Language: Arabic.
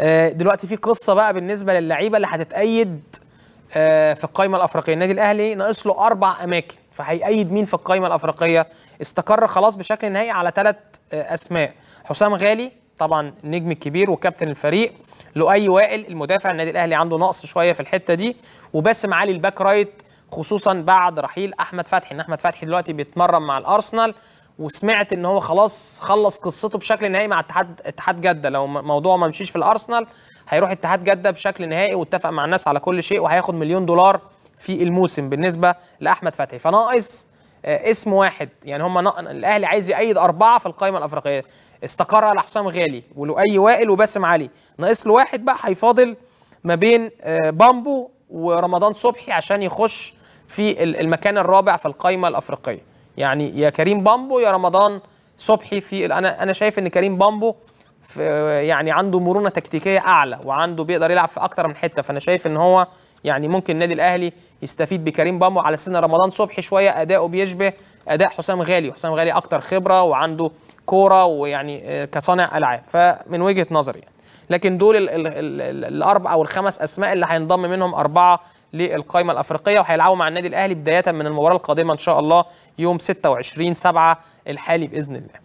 آه، دلوقتي في قصه بقى بالنسبه للعيبه اللي هتتايد آه، في القائمه الافريقيه النادي الاهلي ناقص له اربع اماكن فهيأيد مين في القائمه الافريقيه استقر خلاص بشكل نهائي على ثلاث آه، اسماء حسام غالي طبعا النجم الكبير وكابتن الفريق لؤي وائل المدافع النادي الاهلي عنده نقص شويه في الحته دي وباسم علي الباك رايت خصوصا بعد رحيل احمد فتحي ان احمد فتحي دلوقتي بيتمرن مع الارسنال وسمعت ان هو خلاص خلص قصته بشكل نهائي مع اتحاد اتحاد جده لو موضوع ما مشيش في الارسنال هيروح اتحاد جده بشكل نهائي واتفق مع الناس على كل شيء وهياخد مليون دولار في الموسم بالنسبه لاحمد فتحي فناقص آه، اسم واحد يعني هم الاهلي عايز يأيد اربعه في القائمه الافريقيه استقر على حسام غالي ولؤي وائل وباسم علي ناقص له واحد بقى هيفاضل ما بين آه، بامبو ورمضان صبحي عشان يخش في المكان الرابع في القائمه الافريقيه يعني يا كريم بامبو يا رمضان صبحي في انا انا شايف ان كريم بامبو يعني عنده مرونه تكتيكيه اعلى وعنده بيقدر يلعب في اكتر من حته فانا شايف ان هو يعني ممكن النادي الاهلي يستفيد بكريم بامبو على سن رمضان صبحي شويه اداؤه بيشبه اداء حسام غالي حسام غالي اكتر خبره وعنده كوره ويعني آه، كصانع العاب فمن وجهه نظري يعني لكن دول الاربع او الخمس اسماء اللي هينضم منهم اربعه للقائمه الافريقيه وهيلعبوا مع النادي الاهلي بدايه من المباراه القادمه ان شاء الله يوم 26 7 الحالي باذن الله